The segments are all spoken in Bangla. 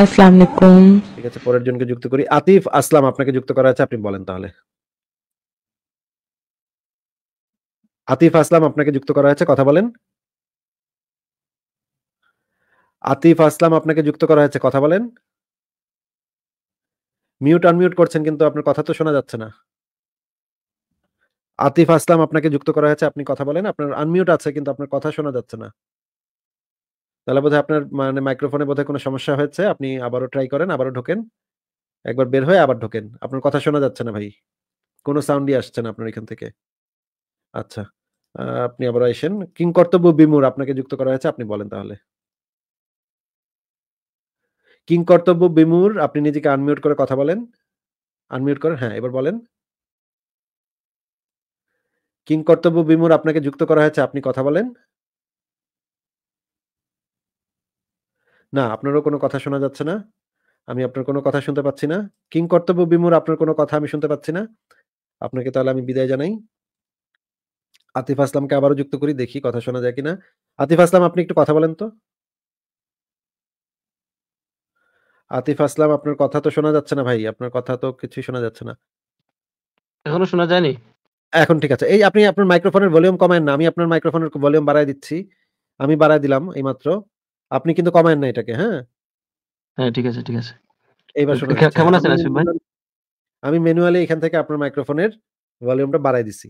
আসসালামু আলাইকুম ঠিক আছে পরের জনকে যুক্ত করি আতিফ আসলাম আপনাকে যুক্ত করা আছে আপনি বলেন তাহলে আতিফ আসলাম আপনাকে যুক্ত করা কথা বলেন আতিফ আসলাম আপনাকে যুক্ত করা হয়েছে কথা বলেন মিউট আনমিউট করছেন কিন্তু আপনার কথা তো শোনা যাচ্ছে না আতিফ আসলাম আপনাকে যুক্ত করা হয়েছে আপনি কথা বলেন আপনার আনমিউট আছে কিন্তু আপনার কথা শোনা যাচ্ছে না তাহলে বোধহয় আপনার মানে মাইক্রোফোনে বোধহয় কোনো সমস্যা হয়েছে আপনি আবারও ট্রাই করেন আবারও ঢোকেন একবার বের হয়ে আবার ঢোকেন আপনার কথা শোনা যাচ্ছে না ভাই কোনো সাউন্ডই আসছে না আপনার এখান থেকে আচ্ছা আপনি আবার আসেন কিং কর্তব্য বিমুর আপনাকে যুক্ত করা হয়েছে আপনি বলেন তাহলে কিং কর্তব্য বিমুর আপনি নিজেকে আনমিউট করে কথা বলেন আনমিউট করে হ্যাঁ এবার বলেন কিং কর্তব্য বিমুর আপনাকে যুক্ত করা হয়েছে আপনি কথা বলেন না আপনারও কোনো কথা শোনা যাচ্ছে না আমি আপনার কোনো কথা শুনতে পাচ্ছি না কিং কর্তব্য বিমুর আপনার কোনো কথা আমি শুনতে পাচ্ছি না আপনাকে তাহলে আমি বিদায় জানাই আতিফ আসলামকে আবারও যুক্ত করি দেখি কথা শোনা যায় কিনা আতিফ আসলাম আপনি একটু কথা বলেন তো আতিফ আসলাম আপনার কথা তো শোনা যাচ্ছে না ভাই আপনার কথা তো কিছুই শোনা যাচ্ছে না এখনো শোনা যায়নি এখন ঠিক আছে এই আপনি আপনার মাইক্রোফোনের ভলিউম কমায় না আমি আপনার মাইক্রোফোনের ভলিউম বাড়ায় দিচ্ছি আমি বাড়ায় দিলাম এইমাত্র আপনি কিন্তু কমায়েন না এটাকে হ্যাঁ? হ্যাঁ, ঠিক আছে, ঠিক আছে। এইবার শুনুন আচ্ছা কেমন আছেন আমি আসিফ ভাই? আমি ম্যানুয়ালি এখান থেকে আপনার মাইক্রোফোনের ভলিউমটা বাড়ায় দিছি।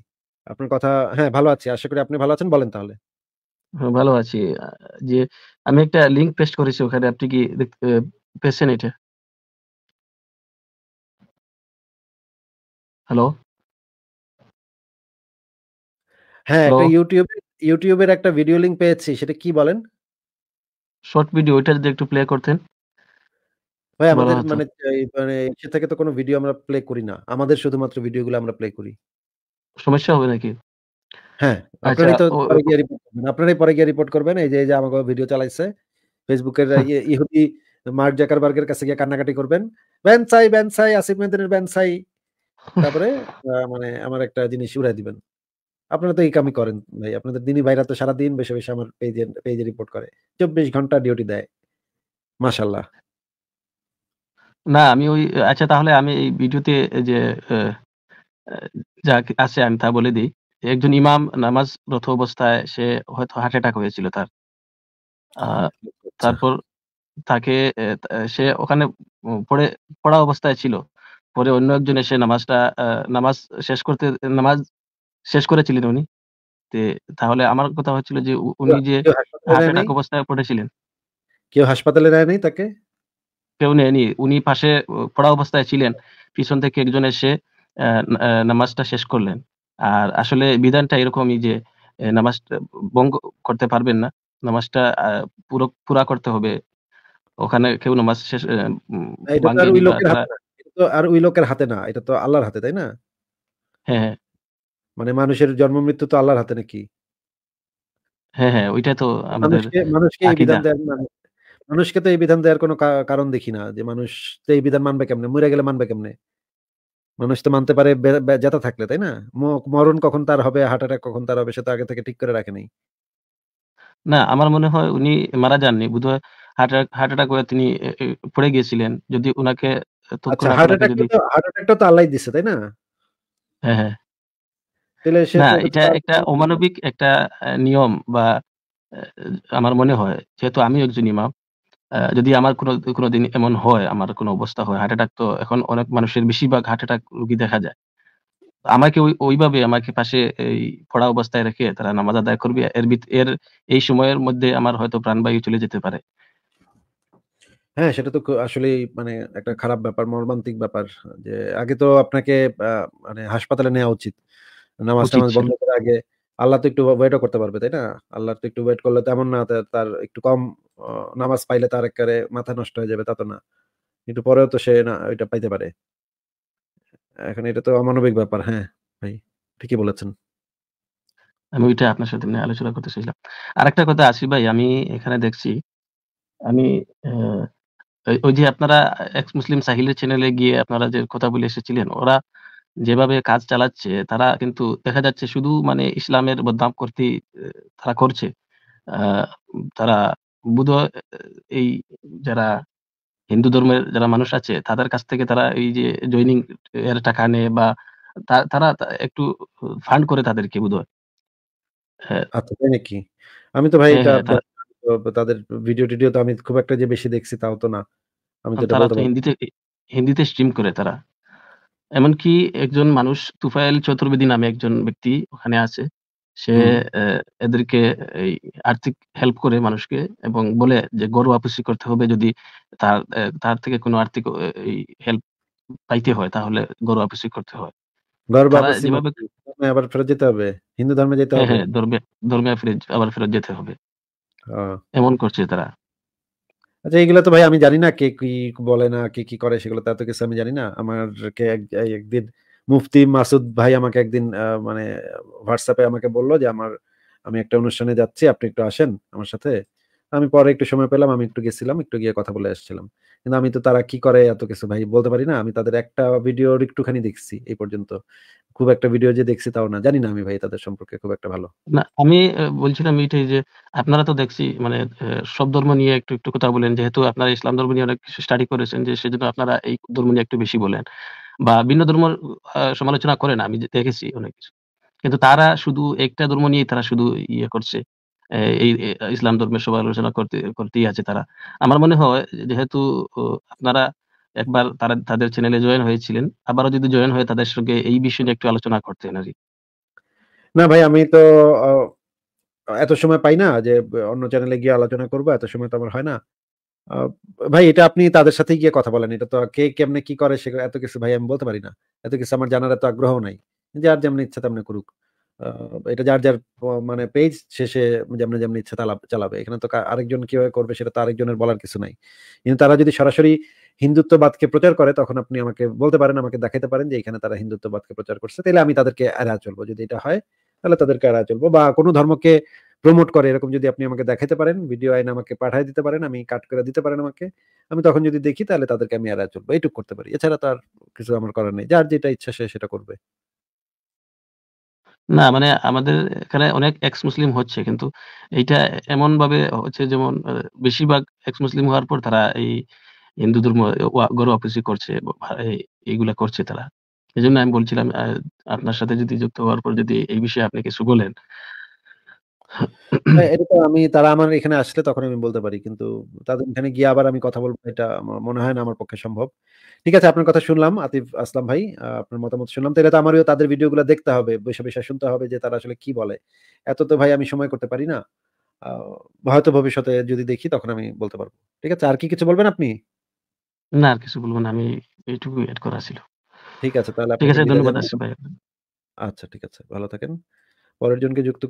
আপনার কথা হ্যাঁ, ভালো আছি। আশা করি আপনি ভালো আছেন। বলেন তাহলে। হ্যাঁ, ভালো আছি। যে আমি একটা লিংক পেস্ট করেছি ওখানে আপনি কি পেছেন পেয়েছেন এটা? হ্যালো? হ্যাঁ, একটা ইউটিউবে ইউটিউবের একটা ভিডিও লিংক পেয়েছি। সেটা কি বলেন? শর্ট ভিডিও ওইটা যদি একটু প্লে করতেন ভাই আমাদের মানে মানে সে থেকে তো কোনো ভিডিও আমরা প্লে করি না আমাদের শুধুমাত্র ভিডিওগুলো আমরা প্লে করি সমস্যা হবে নাকি হ্যাঁ আচ্ছা, আপনারাই পরে গিয়ে রিপোর্ট করবেন এই যে এই যে আমাকে ভিডিও চালাইছে ফেসবুকের হ্যাঁ। ইয়ে, ইহুদি মার্ক জাকারবার্গের কাছে গিয়ে কান্নাকাটি করবেন ব্যানসাই ব্যানসাই আসিফ মেদিনের ব্যানসাই তারপরে মানে আমার একটা জিনিস উড়াই দিবেন আপনারা তো এই কামই করেন ভাই আপনাদের দিনই ভাইরা তো সারাদিন বেশি বেশি আমার পেজে পেজে রিপোর্ট করে চব্বিশ ঘন্টা ডিউটি দেয় মাসাল্লাহ না আমি ওই আচ্ছা তাহলে আমি এই ভিডিওতে যে যা আছে আমি তা বলে দিই একজন ইমাম নামাজ রথ অবস্থায় সে হয়তো হার্ট অ্যাটাক হয়েছিল তার আচ্ছা। তারপর তাকে সে ওখানে পড়ে পড়া অবস্থায় ছিল পরে অন্য একজন এসে নামাজটা নামাজ শেষ করতে নামাজ শেষ করেছিলেন উনি তাহলে আমার কথা হচ্ছিল যে উনি যে অবস্থায় পড়েছিলেন কেউ হাসপাতালে নেয়নি তাকে কেউ নেয়নি উনি পাশে পড়া অবস্থায় ছিলেন পিছন থেকে একজন এসে নামাজটা শেষ করলেন আর আসলে বিধানটা এরকমই যে নামাজটা বঙ্গ করতে পারবেন না নামাজটা পুরো পুরা করতে হবে ওখানে কেউ নামাজ শেষ আর ওই লোকের হাতে না এটা তো আল্লাহর হাতে তাই না হ্যাঁ, হ্যাঁ। মানে মানুষের জন্ম মৃত্যু তো আল্লাহর হাতে নাকি হ্যাঁ হ্যাঁ ওইটা তো মানুষকে বিধান দেওয়ার মানে, মানুষকে তো এই বিধান দেওয়ার কোনো কারণ দেখি না যে মানুষ তো এই বিধান মানবে কেমনে মরে গেলে মানবে কেমনে মানুষ তো মানতে পারে ব্যথা থাকলে তাই না মরণ কখন তার হবে হার্ট অ্যাটাক কখন তার হবে সেটা আগে থেকে ঠিক করে রাখে নাই না আমার মনে হয় উনি মারা যাননি বোধহয় হার্ট হার্ট অ্যাটাক তিনি পড়ে গিয়েছিলেন যদি ওনাকে হার্ট অ্যাটাক তো আল্লাহ দিছে তাই না হ্যাঁ হ্যাঁ না এটা একটা অমানবিক একটা নিয়ম বা আমার মনে হয় যেহেতু আমি একজন ইমাম যদি আমার কোনো কোনো দিন এমন হয় আমার কোনো অবস্থা হয় হার্ট অ্যাটাক তো এখন অনেক মানুষের বেশিরভাগ হার্ট অ্যাটাক রুগী দেখা যায় আমাকে ওই ওইভাবে আমাকে পাশে এই পড়া অবস্থায় রেখে তারা নামাজ আদায় করবে এর এর এই সময়ের মধ্যে আমার হয়তো প্রাণবায়ু চলে যেতে পারে হ্যাঁ সেটা তো আসলে মানে একটা খারাপ ব্যাপার মর্মান্তিক ব্যাপার যে আগে তো আপনাকে মানে হাসপাতালে নেওয়া উচিত নামাজ টামাজ বন্ধ করার আগে আল্লাহ তো একটু ওয়েটও করতে পারবে তাই না আল্লাহ তো একটু ওয়েট করলে তেমন না তার একটু কম নামাজ পাইলে তার একেবারে মাথা নষ্ট হয়ে যাবে তা তো না কিন্তু পরেও তো সে না ওইটা পাইতে পারে এখন এটা তো অমানবিক ব্যাপার হ্যাঁ ভাই ঠিকই বলেছেন আমি ওইটা আপনার সাথে নিয়ে আলোচনা করতে চাইলাম আরেকটা কথা আসি ভাই আমি এখানে দেখছি আমি ওই যে আপনারা এক্স মুসলিম সাহিলের চ্যানেলে গিয়ে আপনারা যে কথা বলে এসেছিলেন ওরা যেভাবে কাজ চালাচ্ছে তারা কিন্তু দেখা যাচ্ছে শুধু মানে ইসলামের বদনাম করতে তারা করছে তারা বুধ এই যারা হিন্দু ধর্মের যারা মানুষ আছে তাদের কাছ থেকে তারা এই যে জয়নিং এর টাকা নেয় বা তারা একটু ফান্ড করে তাদেরকে বুধ আচ্ছা, নাকি আমি তো ভাই হ্যাঁ, হ্যাঁ, তাদের ভিডিও টিডিও তো আমি খুব একটা যে বেশি দেখছি তাও তো না আমি তো হ্যাঁ, হিন্দিতে হিন্দিতে স্ট্রিম করে তারা এমনকি একজন মানুষ তুফাইল চতুর্বেদী নামে একজন ব্যক্তি ওখানে আছে সে আহ, এদেরকে এই আর্থিক হেল্প করে মানুষকে এবং বলে যে গরু আপুষি করতে হবে যদি তার আহ, তার থেকে কোনো আর্থিক এই হেল্প পাইতে হয় তাহলে গরু আপুষি করতে হয় ধর্মে আবার ফেরত যেতে হবে হিন্দু ধর্মে যেতে হ্যাঁ, হ্যাঁ ধর্মে ধর্মে ফিরে আবার ফেরত যেতে হবে এমন করছে তারা আচ্ছা এগুলো তো ভাই আমি জানি না কে কি বলে না কে কি করে সেগুলো তো এত কিছু আমি জানি না আমারকে একদিন মুফতি মাসুদ ভাই আমাকে একদিন মানে হোয়াটসঅ্যাপে আমাকে বললো যে আমার আমি একটা অনুষ্ঠানে যাচ্ছি আপনি একটু আসেন আমার সাথে আমি পরে একটু সময় পেলাম আমি একটু গেছিলাম একটু গিয়ে কথা বলে আসছিলাম কিন্তু আমি তো তারা কি করে এত কিছু ভাই বলতে পারি না আমি তাদের একটা ভিডিও একটুখানি দেখছি এই পর্যন্ত খুব একটা ভিডিও যে দেখছি তাও না জানি না আমি ভাই তাদের সম্পর্কে খুব একটা ভালো না আমি বলছিলাম এটাই যে আপনারা তো দেখছি মানে সব ধর্ম নিয়ে একটু একটু কথা বলেন যেহেতু আপনারা ইসলাম ধর্ম নিয়ে অনেক স্টাডি করেছেন যে সেজন্য আপনারা এই ধর্ম নিয়ে একটু বেশি বলেন বা ভিন্ন ধর্ম সমালোচনা করেন আমি দেখেছি অনেক কিছু কিন্তু তারা শুধু একটা ধর্ম নিয়ে তারা শুধু ইয়ে করছে এই ইসলাম ধর্মের সমালোচনা করতে করতেই আছে তারা আমার মনে হয় যেহেতু আপনারা একবার তারা তাদের চ্যানেলে জয়েন হয়েছিলেন আবারও যদি জয়েন হয়ে তাদের সঙ্গে এই বিষয় নিয়ে একটু আলোচনা করতেন আর না ভাই আমি তো এত সময় পাই না যে অন্য চ্যানেলে গিয়ে আলোচনা করব এত সময় তো আমার হয় না ভাই এটা আপনি তাদের সাথে গিয়ে কথা বলেন এটা তো কে কেমনে কি করে সে এত কিছু ভাই আমি বলতে পারি না এত কিছু আমার জানার এত আগ্রহ নাই যার যেমন ইচ্ছা তেমনি করুক এটা যার যার মানে পেজ শেষে যেমন যেমন ইচ্ছে চালাবে এখানে তো আরেকজন কিভাবে করবে সেটা তো আরেকজনের বলার কিছু নাই কিন্তু তারা যদি সরাসরি হিন্দুত্ববাদকে প্রচার করে তখন আপনি আমাকে বলতে পারেন আমাকে দেখাতে পারেন যে এখানে তারা হিন্দুত্ববাদকে প্রচার করছে তাহলে আমি তাদেরকে এড়া চলবো যদি এটা হয় তাহলে তাদেরকে এড়া চলবো বা কোনো ধর্মকে প্রমোট করে এরকম যদি আপনি আমাকে দেখাতে পারেন ভিডিও আইন আমাকে পাঠিয়ে দিতে পারেন আমি কাট করে দিতে পারেন আমাকে আমি তখন যদি দেখি তাহলে তাদেরকে আমি এড়া চলবো এইটুক করতে পারি এছাড়া তার কিছু আমার করার নেই যার যেটা ইচ্ছা সে সেটা করবে না মানে আমাদের এখানে অনেক এক্স মুসলিম হচ্ছে কিন্তু এইটা এমন ভাবে হচ্ছে যেমন বেশিরভাগ এক্স মুসলিম হওয়ার পর তারা এই হিন্দু ধর্ম গরু অপরিচয় করছে এইগুলা করছে তারা এই জন্য আমি বলছিলাম আপনার সাথে যদি যুক্ত হওয়ার পর যদি এই বিষয়ে আপনি কিছু বলেন এটা আমি তারা আমার এখানে আসলে তখন আমি বলতে পারি কিন্তু তাদের এখানে গিয়ে আবার আমি কথা বলবো এটা মনে হয় না আমার পক্ষে সম্ভব ঠিক আছে আপনার কথা শুনলাম আতিফ আসলাম ভাই আপনার মতামত শুনলাম তো আমারও তাদের ভিডিওগুলো দেখতে হবে বসে বসে শুনতে হবে যে তারা আসলে কি বলে এত তো ভাই আমি সময় করতে পারি না হয়তো ভবিষ্যতে যদি দেখি তখন আমি বলতে পারবো ঠিক আছে আর কি কিছু বলবেন আপনি না আর কিছু বলবো না আমি এইটুকু এড করা ছিল ঠিক আছে তাহলে আচ্ছা ঠিক আছে ভালো থাকেন পরের জনকে যুক্ত